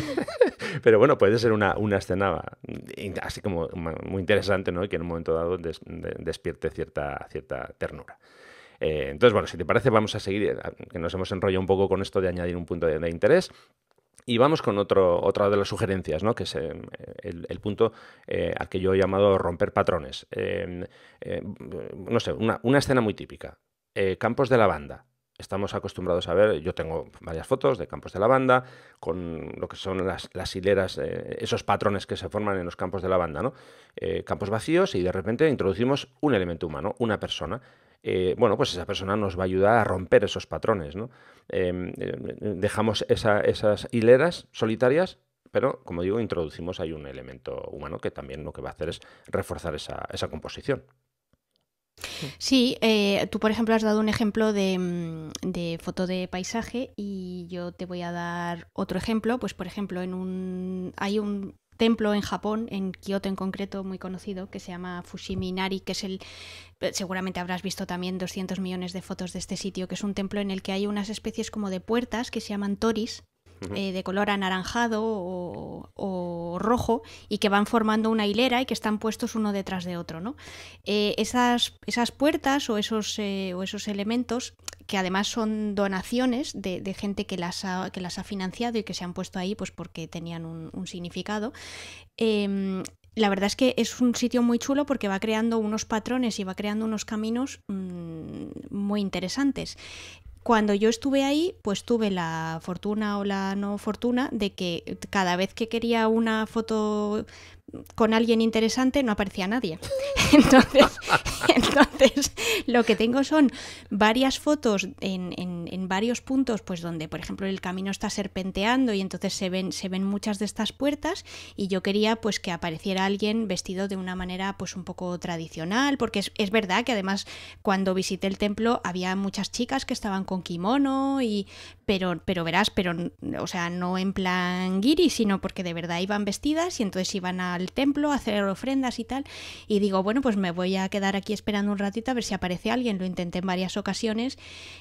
Pero bueno, puede ser una, escena así como muy interesante, ¿no? Y que en un momento dado despierte cierta, cierta ternura. Eh, entonces, bueno, si te parece, vamos a seguir, eh, que nos hemos enrollado un poco con esto de añadir un punto de, interés. Y vamos con otro, otra de las sugerencias, ¿no? que es eh, el, punto eh, al que yo he llamado romper patrones. no sé, una, una escena muy típica. Campos de la banda estamos acostumbrados a ver, yo tengo varias fotos de campos de lavanda, con lo que son las, hileras, eh, esos patrones que se forman en los campos de lavanda, ¿no? Eh, campos vacíos y de repente introducimos un elemento humano, una persona. Eh, bueno, pues esa persona nos va a ayudar a romper esos patrones, em, dejamos esas hileras solitarias pero como digo, introducimos ahí un elemento humano que también lo que va a hacer es reforzar esa composición. Sí, eh, tú por ejemplo has dado un ejemplo mm, de, foto de paisaje y yo te voy a dar otro ejemplo. Pues por ejemplo, en un, hay un templo en Japón, en Kioto en concreto, muy conocido, que se llama Fushimi Nari, que es el, eh, seguramente habrás visto también 200 millones de fotos de este sitio, que es un templo en el que hay unas especies como de puertas que se llaman toris, eh, de color anaranjado o, rojo y que van formando una hilera y que están puestos uno detrás de otro. ¿no? Eh, esas, esas, puertas o esos, eh, esos elementos que además son donaciones de, gente que las, ha, que las, ha, financiado y que se han puesto ahí pues porque tenían un, significado. Em, la verdad es que es un sitio muy chulo porque va creando unos patrones y va creando unos caminos mm, muy interesantes. Cuando yo estuve ahí, pues tuve la fortuna o la no fortuna de que cada vez que quería una foto con alguien interesante no aparecía nadie. Entonces, entonces lo que tengo son varias fotos en, en, varios puntos, pues donde, por ejemplo, el camino está serpenteando y entonces se ven, se ven muchas de estas puertas y yo quería pues que apareciera alguien vestido de una manera pues un poco tradicional, porque es, es verdad que además cuando visité el templo había muchas chicas que estaban con kimono y pero pero verás, pero o sea, no en plan guiri, sino porque de verdad iban vestidas y entonces iban a al templo hacer ofrendas y tal. Y digo, bueno, pues me voy a quedar aquí esperando un ratito a ver si aparece alguien. Lo intenté en varias ocasiones.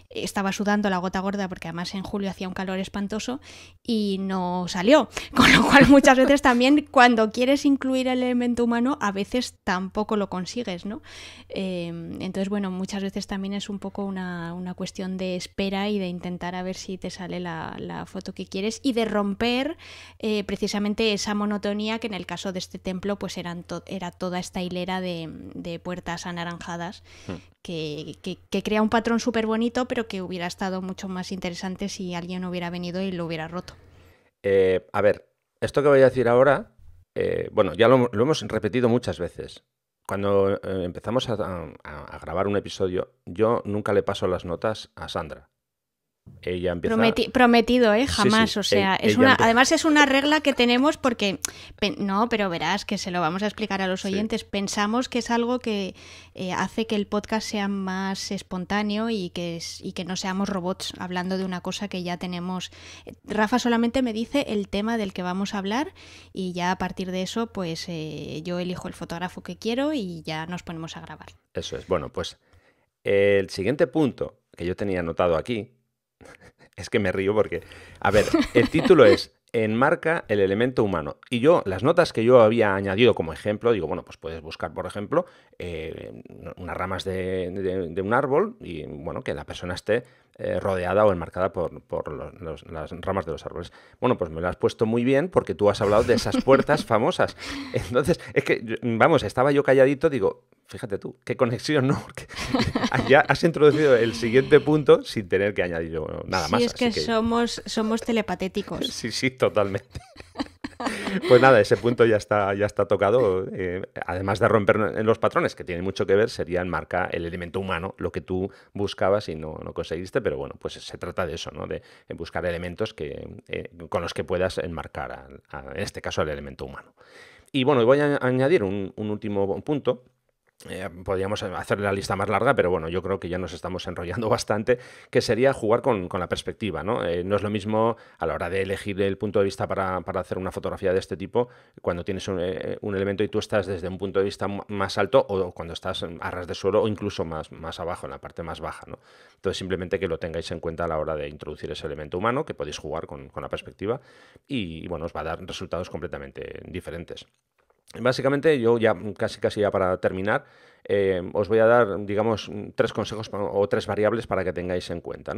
Estaba sudando la gota gorda porque además en julio hacía un calor espantoso y no salió. Con lo cual muchas veces también cuando quieres incluir el elemento humano a veces tampoco lo consigues, ¿no? Em, entonces, bueno, muchas veces también es un poco una, cuestión de espera y de intentar a ver si te sale la, foto que quieres y de romper eh, precisamente esa monotonía que en el caso de este templo pues eran era toda esta hilera de, puertas anaranjadas hmm. que, crea un patrón súper bonito, pero que hubiera estado mucho más interesante si alguien hubiera venido y lo hubiera roto. Eh, a ver, esto que voy a decir ahora, eh, bueno, ya lo, hemos repetido muchas veces. Cuando eh, empezamos a grabar un episodio, yo nunca le paso las notas a Sandra prometido, ¿eh? Jamás. O e-, sea, es una... además es una regla que tenemos porque... No, pero verás que se lo vamos a explicar a los oyentes. Pensamos que es algo que eh, hace que el podcast sea más espontáneo y que, que no seamos robots hablando de una cosa que ya tenemos. Rafa solamente me dice el tema del que vamos a hablar y ya a partir de eso, pues eh, yo elijo el fotógrafo que quiero y ya nos ponemos a grabar. Eso es. Bueno, pues el siguiente punto que yo tenía anotado aquí Es que me río porque, a ver, el título es Enmarca el elemento humano. Y yo, las notas que yo había añadido como ejemplo, digo, bueno, pues puedes buscar, por ejemplo, eh, unas ramas de, de, un árbol y, bueno, que la persona esté eh, rodeada o enmarcada por, las ramas de los árboles. Bueno, pues me lo has puesto muy bien porque tú has hablado de esas puertas famosas. Entonces, es que, vamos, estaba yo calladito, digo, fíjate tú, qué conexión, ¿no? ya has introducido el siguiente punto sin tener que añadir yo nada más. Sí, es que, Somos, somos telepatéticos. sí, sí, totalmente. Pues nada, ese punto ya está, ya está tocado. Eh, además de romper en los patrones, que tiene mucho que ver, sería enmarcar el elemento humano, lo que tú buscabas y no, no conseguiste, pero bueno, pues se trata de eso, ¿no? De buscar elementos que, eh, con los que puedas enmarcar, en este caso, al elemento humano. Y bueno, voy a añadir un, un último punto eh, podríamos hacer la lista más larga, pero bueno, yo creo que ya nos estamos enrollando bastante, que sería jugar con, la perspectiva, eh, ¿no? es lo mismo a la hora de elegir el punto de vista para, hacer una fotografía de este tipo, cuando tienes eh, un, elemento y tú estás desde un punto de vista más alto o cuando estás a ras de suelo o incluso más, más abajo, en la parte más baja, Entonces simplemente que lo tengáis en cuenta a la hora de introducir ese elemento humano, que podéis jugar con, la perspectiva y, bueno, os va a dar resultados completamente diferentes. Básicamente, yo ya mm, casi casi ya para terminar, eh, os voy a dar, digamos, tres consejos o tres variables para que tengáis en cuenta,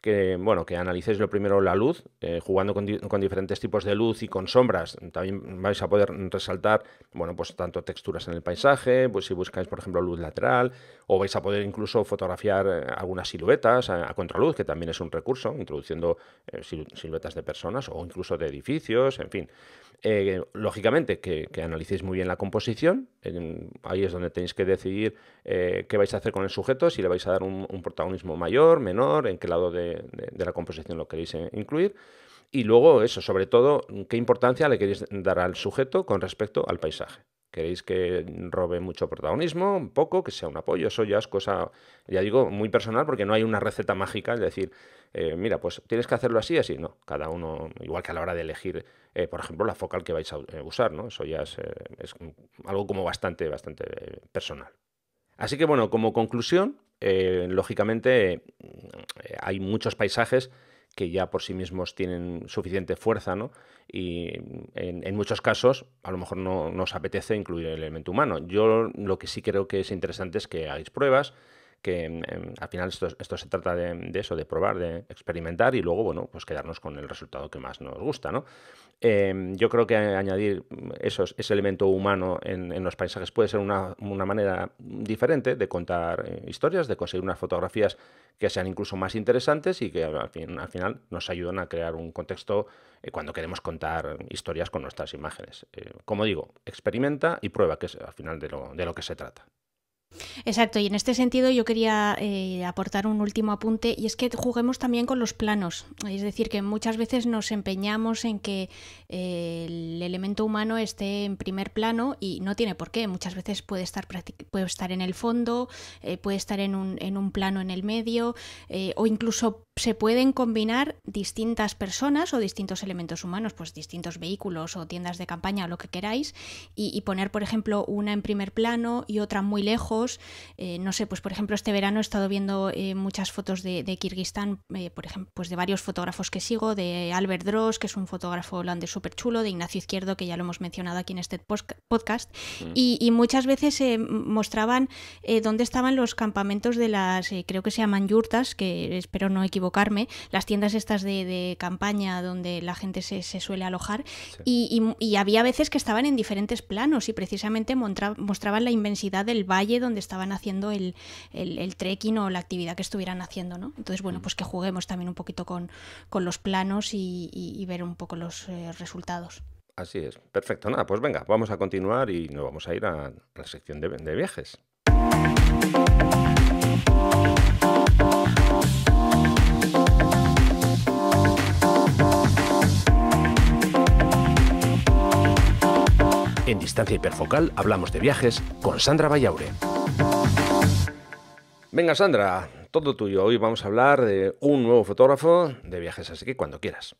Que, bueno, que analicéis lo primero la luz, eh, jugando con, diferentes tipos de luz y con sombras, también vais a poder resaltar, bueno, pues tanto texturas en el paisaje, pues si buscáis, por ejemplo, luz lateral, o vais a poder incluso fotografiar eh, algunas siluetas a, contraluz, que también es un recurso, introduciendo siluetas de personas o incluso de edificios, en fin. lógicamente, que, que, analicéis muy bien la composición, ahí es donde tenéis que decidir eh, qué vais a hacer con el sujeto, si le vais a dar un, protagonismo mayor, menor, en qué lado de, de la composición lo queréis eh, incluir. Y luego eso, sobre todo, qué importancia le queréis dar al sujeto con respecto al paisaje queréis que robe mucho protagonismo, un poco, que sea un apoyo, eso ya es cosa, ya digo, muy personal porque no hay una receta mágica, es decir, eh, mira, pues tienes que hacerlo así, así, no, cada uno, igual que a la hora de elegir, eh, por ejemplo, la focal que vais a eh, usar, ¿no? Eso ya es, es algo como bastante, bastante personal. Así que bueno, como conclusión, lógicamente hay muchos paisajes que ya por sí mismos tienen suficiente fuerza, ¿no? Y mm, en, muchos casos a lo mejor no nos apetece incluir el elemento humano. Yo lo que sí creo que es interesante es que hagáis pruebas, que em, em, al final esto, se trata de, eso, de probar, de experimentar y luego, bueno, pues quedarnos con el resultado que más nos gusta, em, yo creo que añadir ese elemento humano en, los paisajes puede ser una, manera diferente de contar eh, historias, de conseguir unas fotografías que sean incluso más interesantes y que al, final nos ayudan a crear un contexto eh, cuando queremos contar historias con nuestras imágenes. Eh, como digo, experimenta y prueba, que es al final de lo que se trata. Exacto, y en este sentido yo quería eh, aportar un último apunte y es que juguemos también con los planos, es decir, que muchas veces nos empeñamos en que eh, el elemento humano esté en primer plano y no tiene por qué, muchas veces puede estar, puede estar en el fondo, eh, puede estar en un, en un, plano en el medio o incluso se pueden combinar distintas personas o distintos elementos humanos, pues distintos vehículos o tiendas de campaña o lo que queráis y poner, por ejemplo, una en primer plano y otra muy lejos eh, no sé, pues por ejemplo, este verano he estado viendo eh, muchas fotos de, Kirguistán, eh, por ejemplo, pues de varios fotógrafos que sigo, de Albert Dross, que es un fotógrafo holandés súper chulo, de Ignacio Izquierdo, que ya lo hemos mencionado aquí en este podcast, mm. y, muchas veces mostraban dónde estaban los campamentos de las, creo que se llaman yurtas, que espero no equivocarme, las tiendas estas de, campaña donde la gente se, suele alojar, y, había veces que estaban en diferentes planos y precisamente mostraban la inmensidad del valle donde estaban haciendo el, el, trekking o la actividad que estuvieran haciendo, ¿no? Entonces, bueno, mm. pues que juguemos también un poquito con, los planos y, ver un poco los eh, resultados. Así es, perfecto. Nada, pues venga, vamos a continuar y nos vamos a ir a la sección de viajes. En Distancia Hiperfocal hablamos de viajes con Sandra Vallaure. Venga, Sandra, todo tuyo. Hoy vamos a hablar de un nuevo fotógrafo de viajes, así que cuando quieras.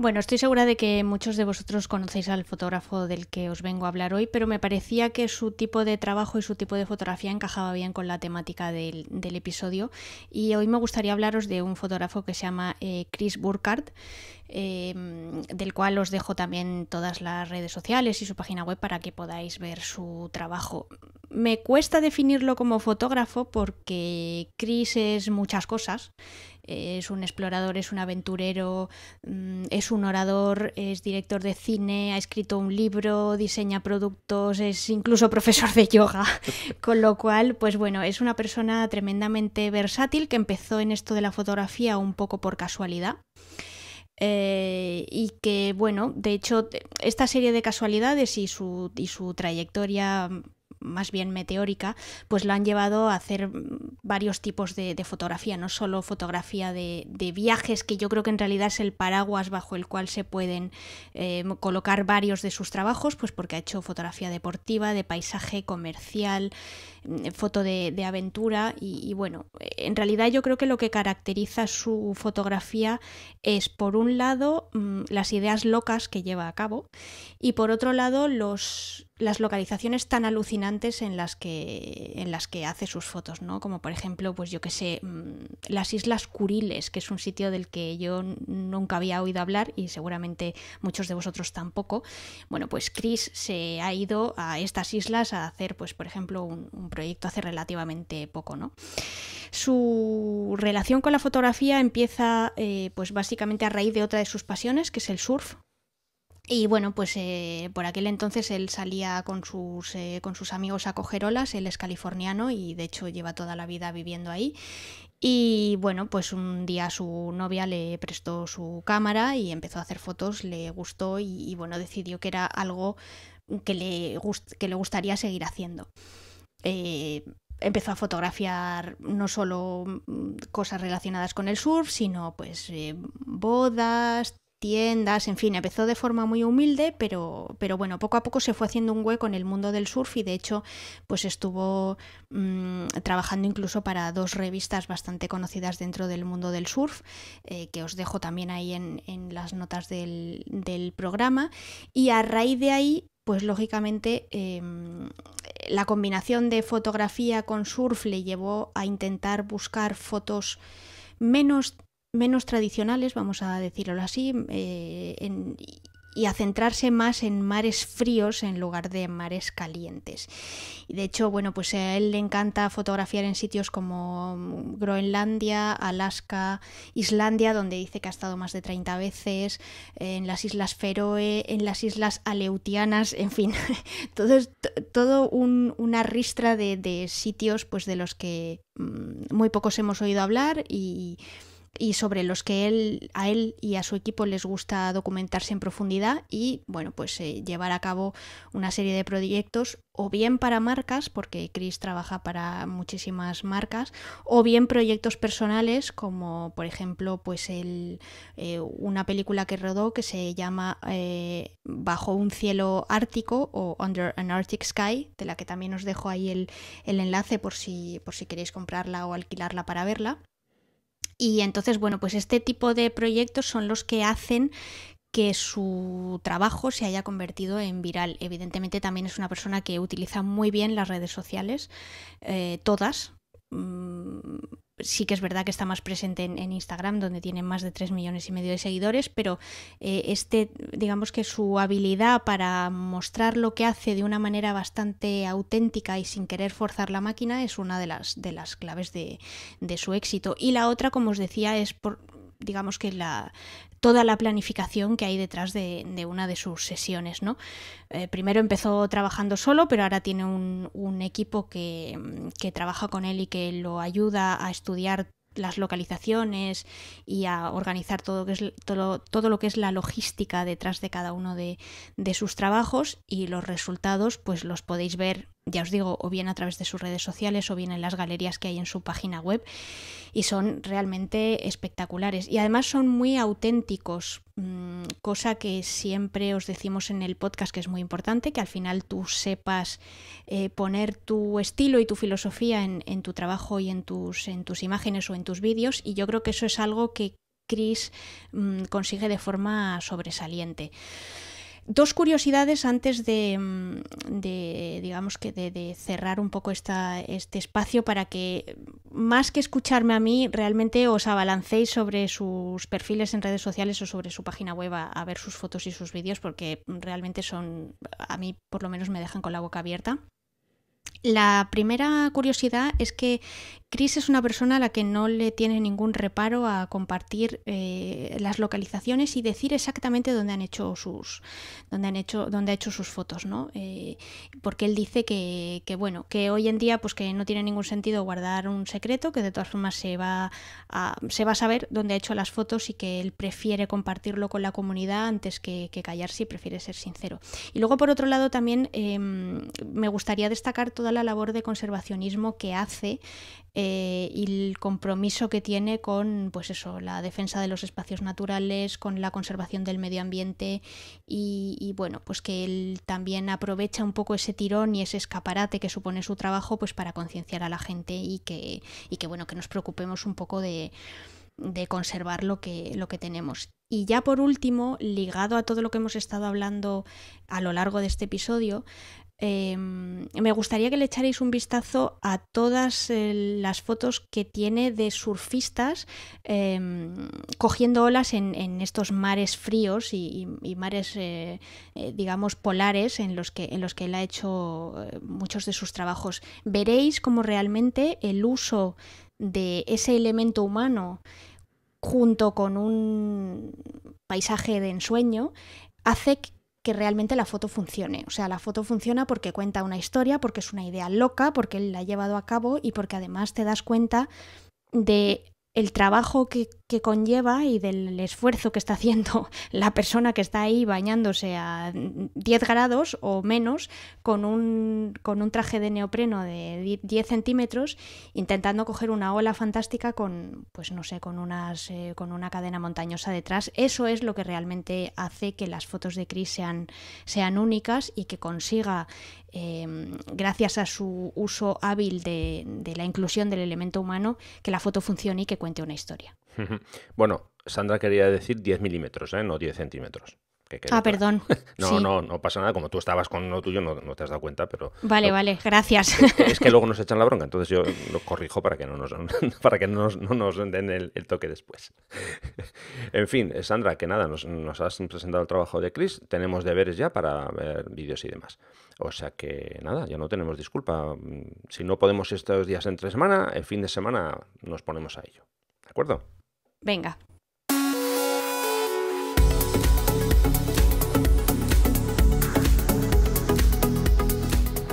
Bueno, estoy segura de que muchos de vosotros conocéis al fotógrafo del que os vengo a hablar hoy, pero me parecía que su tipo de trabajo y su tipo de fotografía encajaba bien con la temática del, episodio. Y hoy me gustaría hablaros de un fotógrafo que se llama eh, Chris Burkhardt, em, del cual os dejo también todas las redes sociales y su página web para que podáis ver su trabajo. Me cuesta definirlo como fotógrafo porque Chris es muchas cosas. Es un explorador, es un aventurero, mm, es un orador, es director de cine, ha escrito un libro, diseña productos, es incluso profesor de yoga. Con lo cual, pues bueno, es una persona tremendamente versátil que empezó en esto de la fotografía un poco por casualidad. Eh, y que, bueno, de hecho, esta serie de casualidades y su, y su trayectoria más bien meteórica, pues lo han llevado a hacer mm, varios tipos de, fotografía, no solo fotografía de, viajes, que yo creo que en realidad es el paraguas bajo el cual se pueden eh, colocar varios de sus trabajos, pues porque ha hecho fotografía deportiva, de paisaje comercial, eh, foto de, aventura y, bueno, en realidad yo creo que lo que caracteriza su fotografía es por un lado mm, las ideas locas que lleva a cabo y por otro lado los, las localizaciones tan alucinantes en las que, en las que hace sus fotos, ¿no? Como por ejemplo, pues yo que sé, mm, las Islas Curiles, que es un sitio del que yo nunca había oído hablar y seguramente muchos de vosotros tampoco. Bueno, pues Chris se ha ido a estas islas a hacer, pues por ejemplo, un, un proyecto hace relativamente poco, ¿no? Su relación con la fotografía empieza eh, pues básicamente a raíz de otra de sus pasiones, que es el surf, y bueno, pues eh, por aquel entonces él salía eh, con sus, amigos a coger olas, él es californiano y de hecho lleva toda la vida viviendo ahí. Y bueno, pues un día su novia le prestó su cámara y empezó a hacer fotos, le gustó y, bueno, decidió que era algo que le, que le gustaría seguir haciendo. Eh, empezó a fotografiar no solo mm, cosas relacionadas con el surf, sino pues eh, bodas, tiendas, en fin, empezó de forma muy humilde, pero, pero bueno, poco a poco se fue haciendo un hueco en el mundo del surf y de hecho pues estuvo mm, trabajando incluso para dos revistas bastante conocidas dentro del mundo del surf, eh, que os dejo también ahí en, las notas del, del, programa, y a raíz de ahí pues lógicamente eh, la combinación de fotografía con surf le llevó a intentar buscar fotos menos, menos tradicionales, vamos a decirlo así, eh, en, y a centrarse más en mares fríos en lugar de mares calientes. Y de hecho, bueno, pues a él le encanta fotografiar en sitios como Groenlandia, Alaska, Islandia, donde dice que ha estado más de 30 veces, en las Islas Feroe, en las Islas Aleutianas, en fin, todo, todo un, una ristra de, sitios pues de los que mm, muy pocos hemos oído hablar y sobre los que él, a él y a su equipo les gusta documentarse en profundidad y, bueno, pues eh, llevar a cabo una serie de proyectos o bien para marcas, porque Chris trabaja para muchísimas marcas, o bien proyectos personales, como por ejemplo, pues el, eh, una película que rodó que se llama eh, Bajo un cielo ártico o Under an Arctic Sky, de la que también os dejo ahí el, el enlace por si, por si queréis comprarla o alquilarla para verla. Y entonces, bueno, pues este tipo de proyectos son los que hacen que su trabajo se haya convertido en viral. Evidentemente también es una persona que utiliza muy bien las redes sociales, eh, todas, mm, sí que es verdad que está más presente en, Instagram, donde tiene más de 3 millones y medio de seguidores, pero eh, este, digamos que su habilidad para mostrar lo que hace de una manera bastante auténtica y sin querer forzar la máquina es una de las, de las claves de, de su éxito. Y la otra, como os decía, es por digamos que la, toda la planificación que hay detrás de, una de sus sesiones. ¿no? Eh, primero empezó trabajando solo, pero ahora tiene un, equipo que, trabaja con él y que lo ayuda a estudiar las localizaciones y a organizar todo, que es, todo, lo que es la logística detrás de cada uno de, de sus trabajos y los resultados pues los podéis ver ya os digo, o bien a través de sus redes sociales o bien en las galerías que hay en su página web y son realmente espectaculares. Y además son muy auténticos, mm, cosa que siempre os decimos en el podcast que es muy importante, que al final tú sepas eh, poner tu estilo y tu filosofía en, tu trabajo y en tus, en tus imágenes o en tus vídeos y yo creo que eso es algo que Chris mm, consigue de forma sobresaliente. Dos curiosidades antes de, mm, digamos que de, cerrar un poco esta, este espacio para que más que escucharme a mí, realmente os abalancéis sobre sus perfiles en redes sociales o sobre su página web a, ver sus fotos y sus vídeos porque realmente son, a mí por lo menos me dejan con la boca abierta. La primera curiosidad es que Chris es una persona a la que no le tiene ningún reparo a compartir eh, las localizaciones y decir exactamente dónde han hecho sus dónde han hecho dónde ha hecho sus fotos, ¿no? Eh, porque él dice que, que, bueno que hoy en día pues que no tiene ningún sentido guardar un secreto, que de todas formas se va a, se va a saber dónde ha hecho las fotos y que él prefiere compartirlo con la comunidad antes que, callarse y prefiere ser sincero. Y luego por otro lado también em, me gustaría destacar toda la labor de conservacionismo que hace eh, y el compromiso que tiene con pues eso, la defensa de los espacios naturales, con la conservación del medio ambiente y, bueno, pues que él también aprovecha un poco ese tirón y ese escaparate que supone su trabajo pues para concienciar a la gente y que, que bueno, que nos preocupemos un poco de, conservar lo que, lo que tenemos. Y ya por último, ligado a todo lo que hemos estado hablando a lo largo de este episodio, Em, me gustaría que le echarais un vistazo a todas eh, las fotos que tiene de surfistas em, cogiendo olas en, estos mares fríos y, mares, eh, eh, digamos, polares en los, que, en los que él ha hecho muchos de sus trabajos. Veréis cómo realmente el uso de ese elemento humano junto con un paisaje de ensueño hace que que realmente la foto funcione. O sea, la foto funciona porque cuenta una historia, porque es una idea loca, porque él la ha llevado a cabo y porque además te das cuenta de el trabajo que, conlleva y del esfuerzo que está haciendo la persona que está ahí bañándose a 10 grados o menos con un, con un traje de neopreno de 10 centímetros intentando coger una ola fantástica con, pues no sé, con, unas, eh, con una cadena montañosa detrás. Eso es lo que realmente hace que las fotos de Chris sean únicas y que consiga Em, gracias a su uso hábil de, la inclusión del elemento humano, que la foto funcione y que cuente una historia. Bueno, Sandra quería decir 10 milímetros, ¿eh? no 10 centímetros ah, perdón. No, no, no pasa nada. Como tú estabas con lo tuyo, no, no te has dado cuenta, pero. Vale, vale, gracias. Es, que luego nos echan la bronca, entonces yo lo corrijo para que no nos, para que no nos, den el, toque después. En fin, eh, Sandra, que nada, nos, has presentado el trabajo de Chris. Tenemos deberes ya para ver vídeos y demás. O sea que nada, ya no tenemos disculpa. Mm, si no podemos estos días entre semana, el fin de semana nos ponemos a ello. ¿De acuerdo? Venga.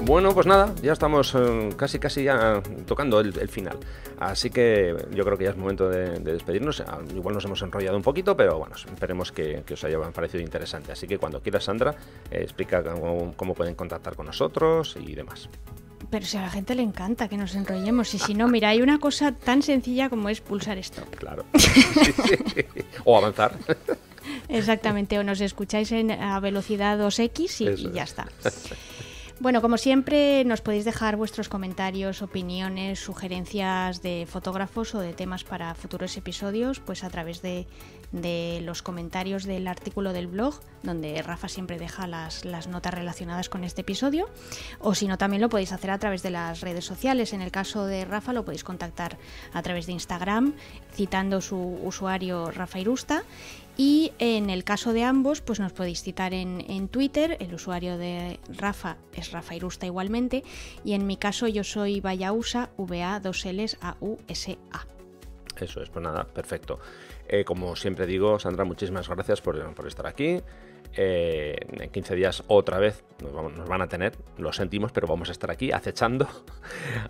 Bueno, pues nada, ya estamos eh, casi casi ya tocando el, final. Así que yo creo que ya es momento de, despedirnos. Ah, igual nos hemos enrollado un poquito, pero bueno, esperemos que, os haya parecido interesante. Así que cuando quieras, Sandra, eh, explica cómo, pueden contactar con nosotros y demás. Pero si a la gente le encanta que nos enrollemos y si no, mira, hay una cosa tan sencilla como es pulsar esto. Claro. o avanzar. Exactamente, o nos escucháis a velocidad 2X y, y ya está. Bueno, como siempre, nos podéis dejar vuestros comentarios, opiniones, sugerencias de fotógrafos o de temas para futuros episodios, pues a través de, los comentarios del artículo del blog, donde Rafa siempre deja las, las, notas relacionadas con este episodio, o si no, también lo podéis hacer a través de las redes sociales. En el caso de Rafa, lo podéis contactar a través de Instagram, citando su usuario Rafa Irusta, y en el caso de ambos, pues nos podéis citar en, Twitter, el usuario de Rafa es Rafa Irusta igualmente, y en mi caso yo soy Vayausa, v a 2 l a u s -A. Eso es, pues nada, perfecto. Eh, como siempre digo, Sandra, muchísimas gracias por, estar aquí. Eh, en 15 días otra vez nos, van a tener, lo sentimos, pero vamos a estar aquí acechando.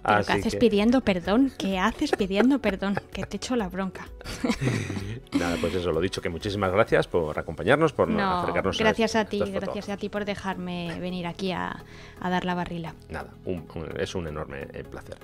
¿Qué haces pidiendo perdón? ¿Qué haces pidiendo perdón? Que te echo la bronca. Nada, pues eso, lo dicho, que muchísimas gracias por acompañarnos, por no, gracias a, ti, gracias a ti por dejarme venir aquí a, dar la barrila. Nada, es un enorme eh, placer.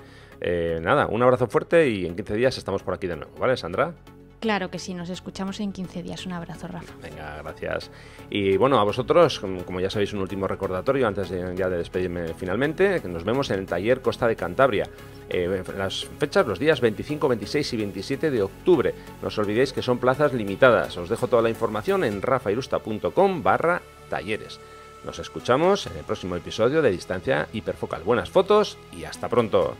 nada, un abrazo fuerte y en 15 días estamos por aquí de nuevo, ¿vale, Sandra? Claro que sí, nos escuchamos en 15 días. Un abrazo, Rafa. Venga, gracias. Y bueno, a vosotros, como ya sabéis, un último recordatorio antes de, ya de despedirme finalmente, que nos vemos en el taller Costa de Cantabria. Eh, las fechas, los días 25, 26 y 27 de octubre. No os olvidéis que son plazas limitadas. Os dejo toda la información en rafailusta.com barra talleres. Nos escuchamos en el próximo episodio de Distancia Hiperfocal. Buenas fotos y hasta pronto.